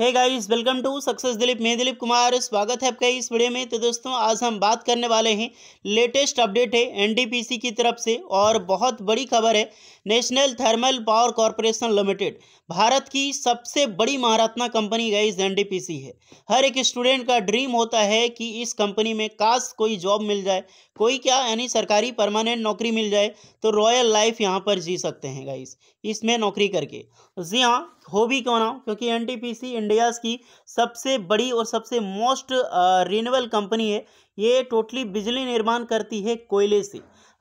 hey guys welcome to success Dilip मैं दिलीप कुमार स्वागत है आपका इस वीडियो में तो दोस्तों आज हम बात करने वाले हैं लेटेस्ट अपडेट है एनडीपीसी की तरफ से और बहुत बड़ी खबर है national thermal power corporation limited Bharat की सबसे बड़ी महारत्ना कंपनी गाइस एनडीपीसी है हर एक स्टूडेंट का ड्रीम होता है कि इस कंपनी में काश कोई जॉब मिल जाए कोई क्या यानी सरकारी परमानेंट नौकरी मिल जाए तो रॉयल लाइफ यहाँ पर जी सकते हैं गाइस इसमें नौकरी करके जी हाँ हो भी क्यों ना क्योंकि एन इंडियाज़ की सबसे बड़ी और सबसे मोस्ट रिन्यूएबल कंपनी है ये टोटली बिजली निर्माण करती है कोयले से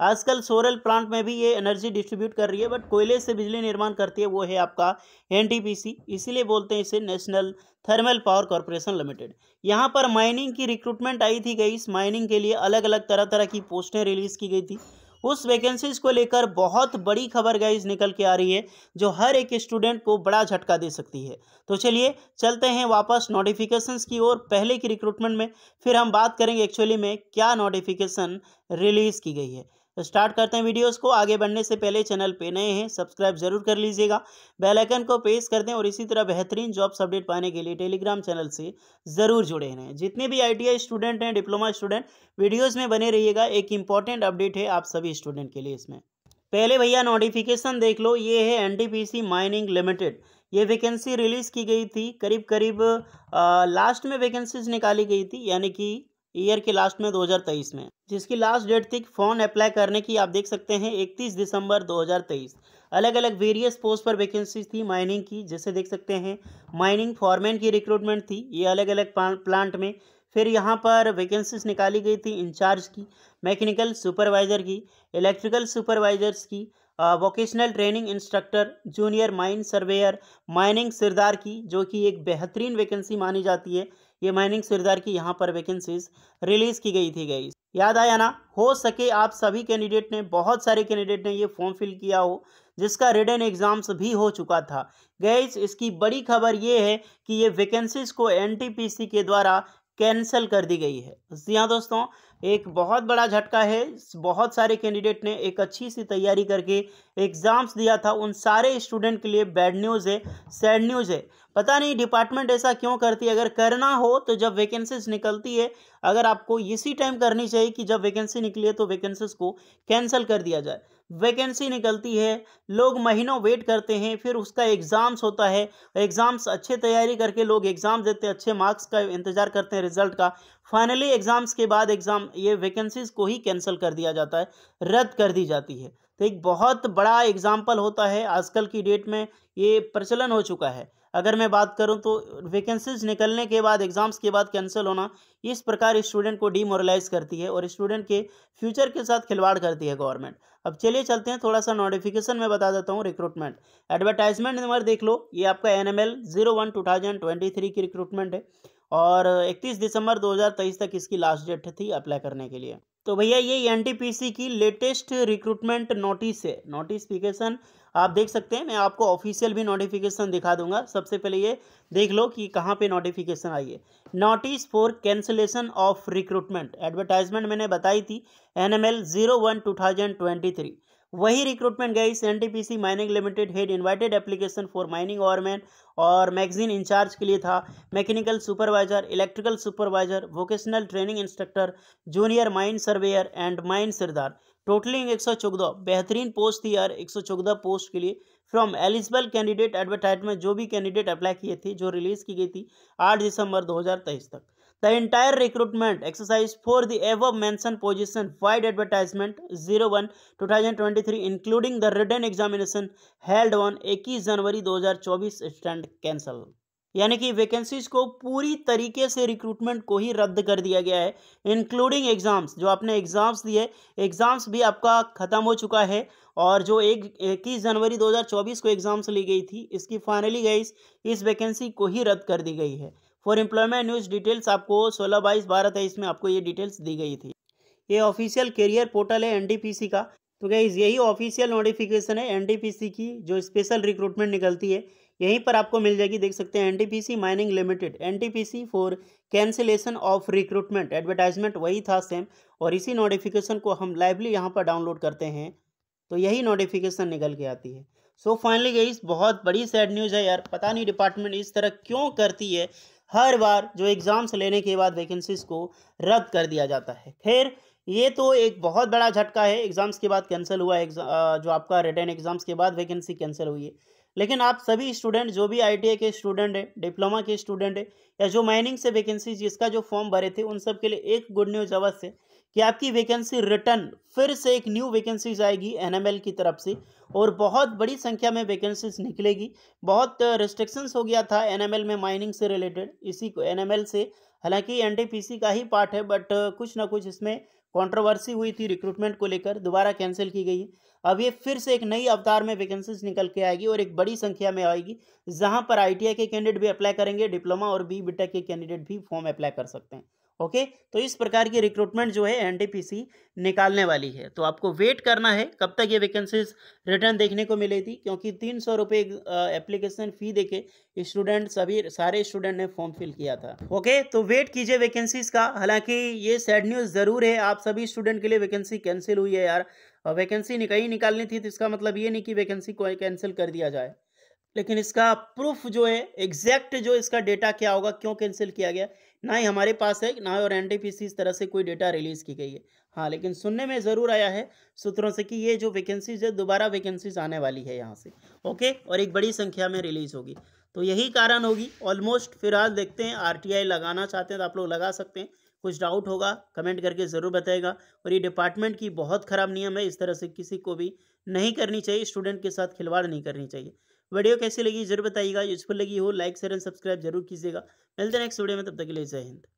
आजकल सोरल प्लांट में भी ये एनर्जी डिस्ट्रीब्यूट कर रही है बट कोयले से बिजली निर्माण करती है वो है आपका एनटीपीसी इसीलिए बोलते हैं इसे national thermal power corporation limited यहाँ पर माइनिंग की रिक्रूटमेंट आई थी गई इस माइनिंग के लिए अलग अलग तरह तरह की पोस्टें रिलीज़ की गई थी उस वैकेंसीज को लेकर बहुत बड़ी खबर गाइज निकल के आ रही है जो हर एक स्टूडेंट को बड़ा झटका दे सकती है तो चलिए चलते हैं वापस नोटिफिकेशन की ओर पहले की रिक्रूटमेंट में फिर हम बात करेंगे एक्चुअली में क्या नोटिफिकेशन रिलीज़ की गई है तो स्टार्ट करते हैं वीडियोस को आगे बढ़ने से पहले चैनल पे नए हैं सब्सक्राइब जरूर कर लीजिएगा बेल आइकन को प्रेस कर दें और इसी तरह बेहतरीन जॉब्स अपडेट पाने के लिए टेलीग्राम चैनल से ज़रूर जुड़े रहें जितने भी आई स्टूडेंट हैं डिप्लोमा स्टूडेंट वीडियोज़ में बने रहिएगा एक इंपॉर्टेंट अपडेट है आप सभी स्टूडेंट के लिए इसमें पहले भैया नोटिफिकेशन देख लो ये है एन माइनिंग लिमिटेड ये वैकेंसी रिलीज़ की गई थी करीब करीब आ, लास्ट में वैकेंसीज निकाली गई थी यानी कि ईयर के लास्ट में 2023 में जिसकी लास्ट डेट थी फॉर्म अप्लाई करने की आप देख सकते हैं 31 दिसंबर 2023 अलग अलग वेरियस पोस्ट पर वैकेंसी थी माइनिंग की जैसे देख सकते हैं माइनिंग फॉरमैन की रिक्रूटमेंट थी ये अलग अलग प्लांट में फिर यहाँ पर वैकेंसीज निकाली गई थी इंचार्ज की मैकेनिकल सुपरवाइज़र की इलेक्ट्रिकल सुपरवाइजर्स की vocational training instructor junior mine surveyor mining sirdar की जो कि एक बेहतरीन वैकेंसी मानी जाती है ये माइनिंग सिरदार की यहाँ पर वैकेंसीज रिलीज़ की गई थी गई याद आया ना हो सके आप सभी कैंडिडेट ने बहुत सारे कैंडिडेट ने ये फॉर्म फिल किया हो जिसका रिटर्न एग्जाम्स भी हो चुका था गैस इसकी बड़ी खबर ये है कि ये वैकेंसीज को एनटीपीसी के द्वारा कैंसिल कर दी गई है जी हाँ दोस्तों एक बहुत बड़ा झटका है बहुत सारे कैंडिडेट ने एक अच्छी सी तैयारी करके एग्ज़ाम्स दिया था उन सारे स्टूडेंट के लिए बैड न्यूज़ है सैड न्यूज़ है पता नहीं डिपार्टमेंट ऐसा क्यों करती है अगर करना हो तो जब वैकेंसीज निकलती है अगर आपको इसी टाइम करनी चाहिए कि जब वैकेंसी निकली है तो वैकेंसीज को कैंसिल कर दिया जाए वैकेंसी निकलती है लोग महीनों वेट करते हैं फिर उसका एग्ज़ाम्स होता है एग्ज़ाम्स अच्छे तैयारी करके लोग एग्ज़ाम देते हैं अच्छे मार्क्स का इंतज़ार करते हैं रिजल्ट का फाइनली एग्ज़ाम्स के बाद एग्ज़ाम ये वैकेंसीज़ को ही कैंसिल कर दिया जाता है रद्द कर दी जाती है तो एक बहुत बड़ा एग्ज़ाम्पल होता है आजकल की डेट में ये प्रचलन हो चुका है अगर मैं बात करूं तो वैकेंसीज निकलने के बाद एग्ज़ाम्स के बाद कैंसिल होना इस प्रकार स्टूडेंट को डीमोरलाइज करती है और स्टूडेंट के फ्यूचर के साथ खिलवाड़ करती है गवर्नमेंट अब चलिए चलते हैं थोड़ा सा नोटिफिकेशन में बता देता हूँ रिक्रूटमेंट एडवर्टाइजमेंट नंबर देख लो ये आपका N M L zero one two thousand twenty three की रिक्रूटमेंट है और इकतीस दिसंबर दो हज़ार तेईस तक इसकी लास्ट डेट थी अप्लाई करने के लिए तो भैया ये एन की लेटेस्ट रिक्रूटमेंट नोटिस है नोटिफिकेशन आप देख सकते हैं मैं आपको ऑफिशियल भी नोटिफिकेशन दिखा दूंगा सबसे पहले ये देख लो कि कहाँ पे नोटिफिकेशन आई है notice for cancellation of recruitment advertisement मैंने बताई थी N M L zero one two thousand twenty three वही recruitment P C mining limited had invited application for mining foreman और मैगजीन इंचार्ज के लिए था mechanical supervisor electrical supervisor vocational training instructor junior mine surveyor and mine sardar totalling एक सौ चौदह बेहतरीन post थी यार एक सौ चौदह पोस्ट के लिए फ्रॉम एलिजिबल कैंडिडेट एडवर्टाइजमेंट जो भी कैंडिडेट अप्लाई किए थे जो रिलीज़ की गई थी आठ दिसंबर तेईस तक The entire recruitment exercise for the above mentioned position wide advertisement 01 2023 including the written examination held on 21 January 2024 stand cancel यानी कि वैकेंसीज को पूरी तरीके से रिक्रूटमेंट को ही रद्द कर दिया गया है इंक्लूडिंग एग्ज़ाम्स जो आपने एग्ज़ाम्स दिए एग्ज़ाम्स भी आपका ख़त्म हो चुका है और जो एक इक्कीस जनवरी 2024 को एग्ज़ाम्स ली गई थी इसकी फाइनली गई इस वैकेंसी को ही रद्द कर दी गई है फॉर एम्प्लॉयमेंट न्यूज़ डिटेल्स आपको सोलह बाईस बारह है इसमें आपको ये डिटेल्स दी गई थी ये ऑफिशियल करियर पोर्टल है एनडीपीसी का तो क्या यही ऑफिशियल नोटिफिकेशन है एनडीपीसी की जो स्पेशल रिक्रूटमेंट निकलती है यहीं पर आपको मिल जाएगी देख सकते हैं NTPC mining limited NTPC for cancellation of recruitment advertisement वही था सेम और इसी नोटिफिकेशन को हम लाइवली यहाँ पर डाउनलोड करते हैं तो यही नोटिफिकेशन निकल के आती है सो फाइनली गई बहुत बड़ी सैड न्यूज़ है यार पता नहीं डिपार्टमेंट इस तरह क्यों करती है हर बार जो एग्ज़ाम्स लेने के बाद वैकेंसीज़ को रद्द कर दिया जाता है खैर ये तो एक बहुत बड़ा झटका है एग्ज़ाम्स के बाद कैंसिल हुआ जो आपका रिटर्न एग्ज़ाम्स के बाद वैकेंसी कैंसिल हुई है लेकिन आप सभी स्टूडेंट जो भी आई के स्टूडेंट हैं डिप्लोमा के स्टूडेंट हैं या जो माइनिंग से वैकेंसी जिसका जो फॉर्म भरे थे उन सब के लिए एक गुड न्यूज़ अवश्य है कि आपकी वैकेंसी रिटर्न फिर से एक न्यू वैकेंसीज आएगी एनएमएल की तरफ से और बहुत बड़ी संख्या में वैकेंसीज निकलेगी बहुत रिस्ट्रिक्शंस हो गया था एनएमएल में माइनिंग से रिलेटेड इसी को एनएमएल से हालांकि एनटीपीसी का ही पार्ट है बट कुछ ना कुछ इसमें कंट्रोवर्सी हुई थी रिक्रूटमेंट को लेकर दोबारा कैंसिल की गई है अब ये फिर से एक नई अवतार में वैकेंसीज निकल के आएगी और एक बड़ी संख्या में आएगी जहाँ पर आई के कैंडिडेट भी अप्लाई करेंगे डिप्लोमा और बी बीटेक के कैंडिडेट भी फॉर्म अप्लाई कर सकते हैं ओके तो इस प्रकार की रिक्रूटमेंट जो है एनडीपीसी निकालने वाली है तो आपको वेट करना है कब तक ये वैकेंसीज रिटर्न देखने को थी क्योंकि तीन सौ रुपये एप्लीकेशन फ़ी देके स्टूडेंट सभी सारे स्टूडेंट ने फॉर्म फिल किया था ओके तो वेट कीजिए वैकेंसीज का हालांकि ये सैड न्यूज़ ज़रूर है आप सभी स्टूडेंट के लिए वैकेंसी कैंसिल हुई है यार वैकेंसी कहीं निकालनी थी तो इसका मतलब ये नहीं कि वैकेंसी को कैंसिल कर दिया जाए लेकिन इसका प्रूफ जो है एग्जैक्ट जो इसका डेटा क्या होगा क्यों कैंसिल किया गया ना ही हमारे पास है ना और एन इस तरह से कोई डेटा रिलीज़ की गई है हाँ लेकिन सुनने में ज़रूर आया है सूत्रों से कि ये जो वैकेंसीज है दोबारा वैकेंसीज आने वाली है यहाँ से ओके और एक बड़ी संख्या में रिलीज़ होगी तो यही कारण होगी ऑलमोस्ट फिलहाल देखते हैं आर लगाना चाहते हैं तो आप लोग लगा सकते हैं कुछ डाउट होगा कमेंट करके ज़रूर बताएगा और ये डिपार्टमेंट की बहुत ख़राब नियम है इस तरह से किसी को भी नहीं करनी चाहिए स्टूडेंट के साथ खिलवाड़ नहीं करनी चाहिए वीडियो कैसी लगी जरूर बताइएगा यूजफुल लगी हो लाइक शेयर एंड सब्सक्राइब जरूर कीजिएगा मिलते हैं नेक्स्ट वीडियो में तब तक के लिए जय हिंद